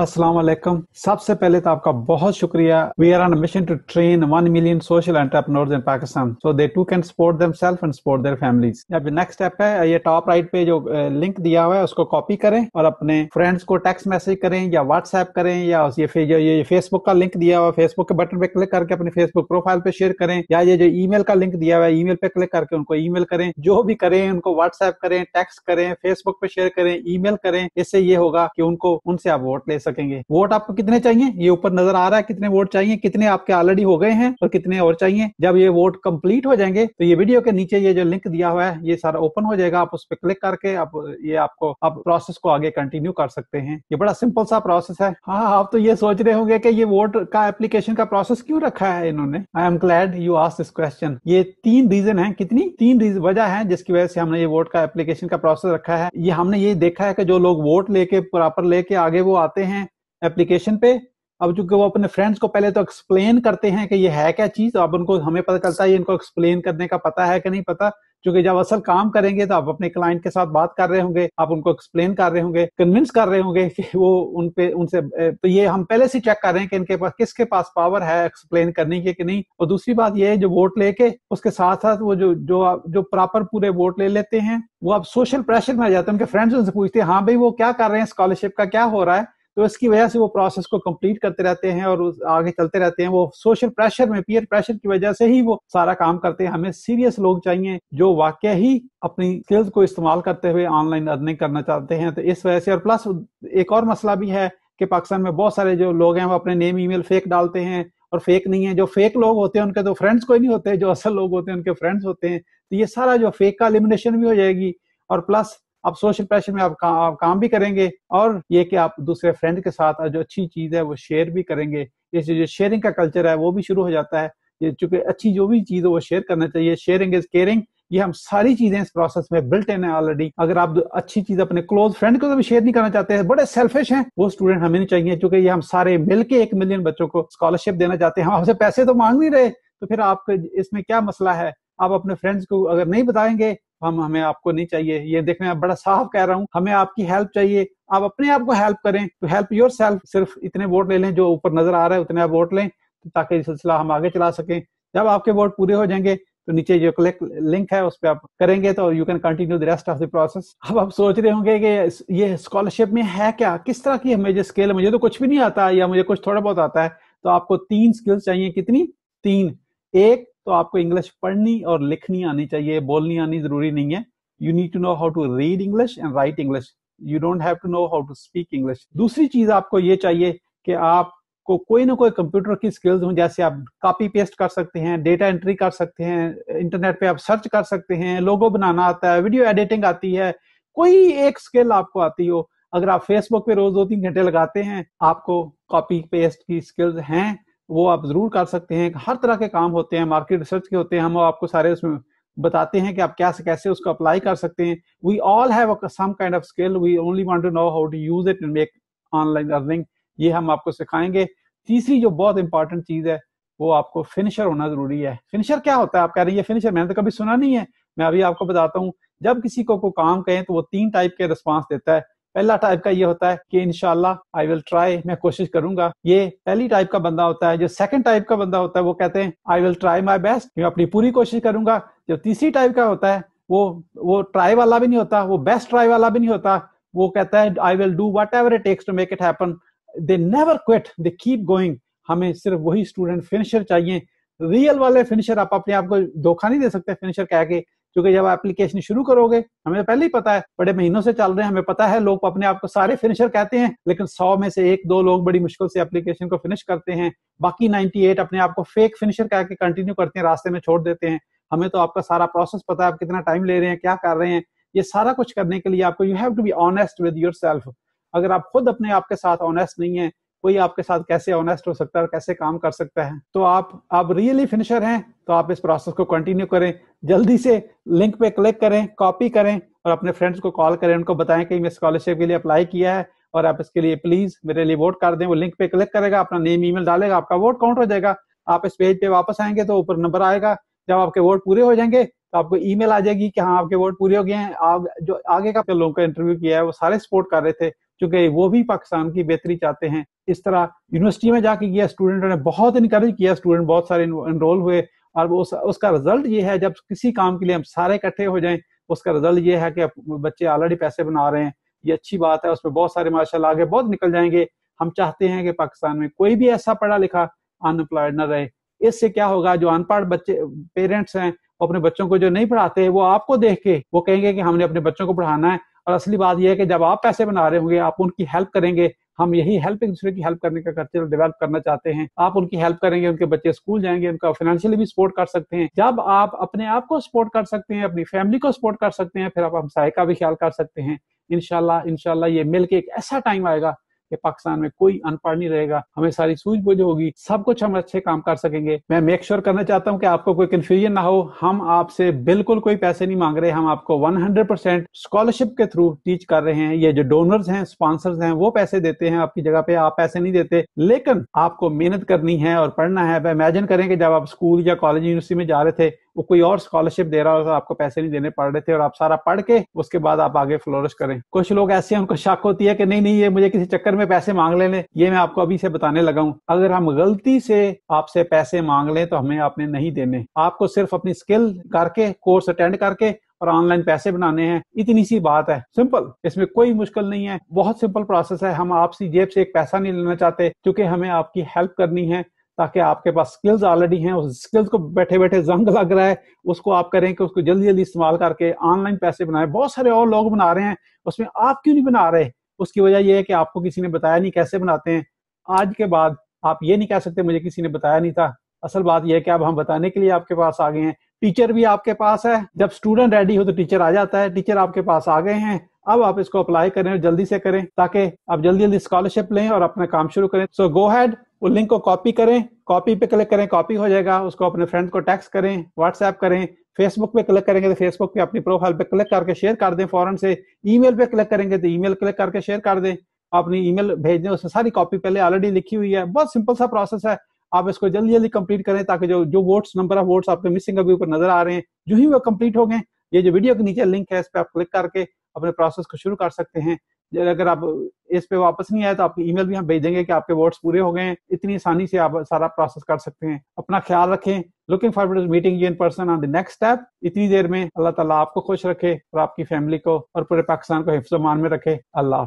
अस्सलाम सबसे पहले तो आपका बहुत शुक्रिया we are on mission to train one million social entrepreneur in Pakistan so they to can support them self and support their families अब नेक्स्ट स्टेप है ये टॉप राइट पे जो लिंक दिया हुआ है उसको कॉपी करें और अपने फ्रेंड्स को टेक्स मैसेज करें या व्हाट्सएप करें या ये ये फेसबुक का लिंक दिया हुआ है फेसबुक के बटन पे क्लिक करके अपने फेसबुक प्रोफाइल पे शेयर करें या ये जो ईमेल का लिंक दिया हुआ है ईमेल पे क्लिक करके उनको ईमेल करें जो भी करें उनको व्हाट्सएप करें टेक्स करें फेसबुक पे शेयर करें ईमेल करें इससे ये होगा कि उनको उनसे आप वोट ले सकेंगे वोट आपको कितने चाहिए ये ऊपर नजर आ रहा है कितने वोट चाहिए कितने आपके ऑलरेडी हो गए हैं और कितने और चाहिए जब ये वोट कंप्लीट हो जाएंगे तो ये वीडियो के नीचे ये जो लिंक दिया हुआ है ये सारा ओपन हो जाएगा आप उस पर क्लिक करके आप ये आपको आप प्रोसेस को आगे कंटिन्यू कर सकते हैं ये बड़ा सिंपल सा प्रोसेस है हाँ आप तो ये सोच रहे होंगे कि ये वोट का एप्लीकेशन का प्रोसेस क्यों रखा है इन्होंने I am glad you ask this question ये तीन रीजन है कितनी तीन वजह है जिसकी वजह से हमने ये वोट का एप्लीकेशन का प्रोसेस रखा है ये हमने ये देखा है कि जो लोग वोट लेके प्रॉपर लेके आगे वो आते हैं एप्लीकेशन पे अब चूंकि वो अपने फ्रेंड्स को पहले तो एक्सप्लेन करते हैं कि ये है क्या चीज तो अब उनको हमें पता चलता है इनको एक्सप्लेन करने का पता है कि नहीं पता क्योंकि जब असल काम करेंगे तो आप अपने क्लाइंट के साथ बात कर रहे होंगे आप उनको एक्सप्लेन कर रहे होंगे कन्विंस कर रहे होंगे कि वो उन पे उनसे तो ये हम पहले से चेक कर रहे हैं कि इनके पास किसके पास पावर है एक्सप्लेन करने की कि नहीं और दूसरी बात ये है जो वोट लेके उसके साथ साथ वो जो जो जो प्रॉपर पूरे वोट ले लेते हैं वो अब सोशल प्रेशर में आ जाते हैं उनके फ्रेंड्स उनसे पूछते हैं हाँ भाई वो क्या कर रहे हैं स्कॉलरशिप का क्या हो रहा है तो इसकी वजह से वो प्रोसेस को कंप्लीट करते रहते हैं और आगे चलते रहते हैं वो सोशल प्रेशर में पीयर प्रेशर की वजह से ही वो सारा काम करते हैं हमें सीरियस लोग चाहिए जो वाकई ही अपनी स्किल्स को इस्तेमाल करते हुए ऑनलाइन अर्निंग करना चाहते हैं तो इस वजह से और प्लस एक और मसला भी है कि पाकिस्तान में बहुत सारे जो लोग हैं वो अपने नेम ईमेल फेक डालते हैं और फेक नहीं है जो फेक लोग होते हैं उनके तो फ्रेंड्स कोई नहीं होते जो असल लोग होते हैं उनके फ्रेंड्स होते हैं तो ये सारा जो फेक का एलिमिनेशन भी हो जाएगी और प्लस आप सोशल प्रेशर में आप, का, आप काम भी करेंगे और ये कि आप दूसरे फ्रेंड के साथ जो अच्छी चीज है वो शेयर भी करेंगे इस जो शेयरिंग का कल्चर है वो भी शुरू हो जाता है ये चूंकि अच्छी जो भी चीज है वो शेयर करना चाहिए शेयरिंग इज केयरिंग ये हम सारी चीजें इस प्रोसेस में बिल्ट इन है ऑलरेडी अगर आप अच्छी चीज अपने क्लोज फ्रेंड को भी शेयर नहीं करना चाहते हैं बड़े सेल्फिश हैं वो स्टूडेंट हमें नहीं चाहिए क्योंकि ये हम सारे मिलके एक मिलियन बच्चों को स्कॉलरशिप देना चाहते हैं हम आपसे पैसे तो मांग नहीं रहे तो फिर आपके इसमें क्या मसला है आप अपने फ्रेंड्स को अगर नहीं बताएंगे हम हमें आपको नहीं चाहिए ये देख मैं बड़ा साफ कह रहा हूँ हमें आपकी हेल्प चाहिए आप अपने आप को हेल्प करें तो हेल्प योर सेल्फ सिर्फ इतने वोट ले लें जो ऊपर नजर आ रहा है उतने आप वोट लें ताकि सिलसिला हम आगे चला सकें जब आपके वोट पूरे हो जाएंगे तो नीचे जो क्लिक लिंक है उस पर आप करेंगे तो you can continue the rest of the process अब आप सोच रहे होंगे कि ये स्कॉलरशिप में है क्या किस तरह की मुझे स्केल मुझे तो कुछ भी नहीं आता या मुझे कुछ थोड़ा बहुत आता है तो आपको तीन स्किल्स चाहिए कितनी तीन एक तो आपको इंग्लिश पढ़नी और लिखनी आनी चाहिए बोलनी आनी जरूरी नहीं है you need to know how to read English and write English you don't have to know how to speak English दूसरी चीज आपको ये चाहिए कि आपको कोई ना कोई कंप्यूटर की स्किल्स हो जैसे आप कॉपी पेस्ट कर सकते हैं डेटा एंट्री कर सकते हैं इंटरनेट पे आप सर्च कर सकते हैं लोगो बनाना आता है वीडियो एडिटिंग आती है कोई एक स्किल आपको आती हो अगर आप फेसबुक पे रोज दो तीन घंटे लगाते हैं आपको कॉपी पेस्ट की स्किल्स हैं वो आप जरूर कर सकते हैं हर तरह के काम होते हैं मार्केट रिसर्च के होते हैं हम आपको सारे उसमें बताते हैं कि आप क्या कैसे उसको अप्लाई कर सकते हैं we all have some kind of skill we only want to know how to use it make online earning ये हम आपको सिखाएंगे तीसरी जो बहुत इंपॉर्टेंट चीज है वो आपको फिनिशर होना जरूरी है फिनिशर क्या होता है आप कह रहे हैं ये फिनिशर मैंने तो कभी सुना नहीं है मैं अभी आपको बताता हूँ जब किसी को को काम कहें तो वो तीन टाइप के रिस्पॉन्स देता है पहला टाइप का ये होता है कि इनशाला आई विल ट्राई मैं कोशिश करूंगा ये पहली टाइप का बंदा होता है जो सेकंड टाइप का बंदा होता है वो कहते हैं I will try my best मैं अपनी पूरी कोशिश करूंगा जो तीसरी टाइप का होता है वो वो ट्राई वाला भी नहीं होता वो बेस्ट ट्राई वाला भी नहीं होता वो कहता है I will do whatever it takes to make it happen they never quit they keep going हमें सिर्फ वही स्टूडेंट फिनिशर चाहिए रियल वाले फिनिशर आप अपने आप को धोखा नहीं दे सकते फिनिशर कह के क्योंकि जब एप्लीकेशन शुरू करोगे हमें पहले ही पता है बड़े महीनों से चल रहे हैं हमें पता है लोग अपने आप को सारे फिनिशर कहते हैं लेकिन सौ में से एक दो लोग बड़ी मुश्किल से एप्लीकेशन को फिनिश करते हैं बाकी एट अपने आप को फेक फिनिशर कह के कंटिन्यू करते हैं रास्ते में छोड़ देते हैं हमें तो आपका सारा प्रोसेस पता है आप कितना टाइम ले रहे हैं क्या कर रहे हैं ये सारा कुछ करने के लिए आपको you have to be honest with your अगर आप खुद अपने आप के साथ ऑनेस्ट नहीं है कोई आपके साथ कैसे ऑनेस्ट हो सकता है कैसे काम कर सकता है तो आप आप रियली फिनिशर हैं तो आप इस प्रोसेस को कंटिन्यू करें जल्दी से लिंक पे क्लिक करें कॉपी करें और अपने फ्रेंड्स को कॉल करें उनको बताएं कि मैं स्कॉलरशिप के लिए अप्लाई किया है और आप इसके लिए प्लीज मेरे लिए वोट कर दें वो लिंक पे क्लिक करेगा अपना नेम ईमेल डालेगा आपका वोट काउंट हो जाएगा आप इस पेज पे वापस आएंगे तो ऊपर नंबर आएगा जब आपके वोट पूरे हो जाएंगे तो आपको ईमेल आ जाएगी कि हाँ आपके वोट पूरे हो गए हैं आप जो आगे का लोगों का इंटरव्यू किया है वो सारे सपोर्ट कर रहे थे क्योंकि वो भी पाकिस्तान की बेहतरी चाहते हैं इस तरह यूनिवर्सिटी में जाके किया स्टूडेंटों ने बहुत इंकरेज किया स्टूडेंट बहुत सारे इनरोल हुए और वो उस, उसका रिजल्ट ये है जब किसी काम के लिए हम सारे इकट्ठे हो जाएं उसका रिजल्ट ये है कि बच्चे ऑलरेडी पैसे बना रहे हैं ये अच्छी बात है उसमें बहुत सारे माशाला आगे बहुत निकल जाएंगे हम चाहते हैं कि पाकिस्तान में कोई भी ऐसा पढ़ा लिखा अनएम्प्लॉयड ना रहे इससे क्या होगा जो अनपढ़ बच्चे पेरेंट्स हैं वो अपने बच्चों को जो नहीं पढ़ाते वो आपको देख के वो कहेंगे कि हमने अपने बच्चों को पढ़ाना है और असली बात यह है कि जब आप पैसे बना रहे होंगे आप उनकी हेल्प करेंगे हम यही हेल्प एक दूसरे की हेल्प करने का कल्चर डेवलप करना चाहते हैं आप उनकी हेल्प करेंगे उनके बच्चे स्कूल जाएंगे उनका फाइनेंशियली भी सपोर्ट कर सकते हैं जब आप अपने आप को सपोर्ट कर सकते हैं अपनी फैमिली को सपोर्ट कर सकते हैं फिर आप हमसाय का भी ख्याल कर सकते हैं इनशाला इनशाला ये मिलकर एक ऐसा टाइम आएगा कि पाकिस्तान में कोई अनपढ़ नहीं रहेगा हमें सारी सूझबूझ होगी सब कुछ हम अच्छे काम कर सकेंगे मैं मेक श्योर sure करना चाहता हूँ कि आपको कोई कंफ्यूजन ना हो हम आपसे बिल्कुल कोई पैसे नहीं मांग रहे हम आपको 100% स्कॉलरशिप के थ्रू टीच कर रहे हैं ये जो डोनर्स हैं स्पॉन्सर्स हैं वो पैसे देते हैं आपकी जगह पे आप पैसे नहीं देते लेकिन आपको मेहनत करनी है और पढ़ना है इमेजिन करें कि जब आप स्कूल या कॉलेज यूनिवर्सिटी में जा रहे थे वो कोई और स्कॉलरशिप दे रहा हो आपको पैसे नहीं देने पड़ रहे थे और आप सारा पढ़ के उसके बाद आप आगे फ्लोरिश करें कुछ लोग ऐसे हैं उनको शक होती है कि नहीं नहीं ये मुझे किसी चक्कर में पैसे मांग लेने ये मैं आपको अभी से बताने लगा अगर हम गलती से आपसे पैसे मांग लें तो हमें आपने नहीं देने आपको सिर्फ अपनी स्किल करके कोर्स अटेंड करके और ऑनलाइन पैसे बनाने हैं इतनी सी बात है सिंपल इसमें कोई मुश्किल नहीं है बहुत सिंपल प्रोसेस है हम आपसी जेब से एक पैसा नहीं लेना चाहते क्योंकि हमें आपकी हेल्प करनी है ताकि आपके पास स्किल्स ऑलरेडी हैं उस स्किल्स को बैठे बैठे जंग लग रहा है उसको आप करें कि उसको जल्दी जल्दी इस्तेमाल करके ऑनलाइन पैसे बनाए बहुत सारे और लोग बना रहे हैं उसमें आप क्यों नहीं बना रहे उसकी वजह यह है कि आपको किसी ने बताया नहीं कैसे बनाते हैं आज के बाद आप ये नहीं कह सकते मुझे किसी ने बताया नहीं था असल बात यह है कि अब हम बताने के लिए आपके पास आ गए हैं टीचर भी आपके पास है जब स्टूडेंट रेडी हो तो टीचर आ जाता है टीचर आपके पास आ गए हैं अब आप इसको अप्लाई करें और जल्दी से करें ताकि आप जल्दी जल्दी स्कॉलरशिप लें और अपना काम शुरू करें सो गो हैड वो लिंक को कॉपी करें कॉपी पे क्लिक करें कॉपी हो जाएगा उसको अपने फ्रेंड को टैक्स करें व्हाट्सएप करें फेसबुक पे क्लिक करेंगे तो फेसबुक पे अपनी प्रोफाइल पे क्लिक करके शेयर कर दें फॉरन से ईमेल पे क्लिक करेंगे तो ईमेल क्लिक करके शेयर कर दें अपनी ईमेल भेज दें उससे सारी कॉपी पहले ऑलरेडी लिखी हुई है बहुत सिंपल सा प्रोसेस है आप इसको जल्दी जल्दी कंप्लीट करें ताकि जो जो वोट्स नंबर ऑफ वोट्स आपके मिसिंग अभी ऊपर नजर आ रहे हैं जो ही वो कंप्लीट हो गए ये जो वीडियो के नीचे लिंक है इस पर आप क्लिक करके अपने प्रोसेस को शुरू कर सकते हैं अगर आप इस पे वापस नहीं आए तो आपकी ईमेल भी हम भेज देंगे कि आपके वोट्स पूरे हो गए हैं इतनी आसानी से आप सारा प्रोसेस कर सकते हैं अपना ख्याल रखें looking forward meeting you in person on the next step इतनी देर में अल्लाह ताला आपको खुश रखे और आपकी फैमिली को और पूरे पाकिस्तान को हिफ्स मान में रखे अल्लाह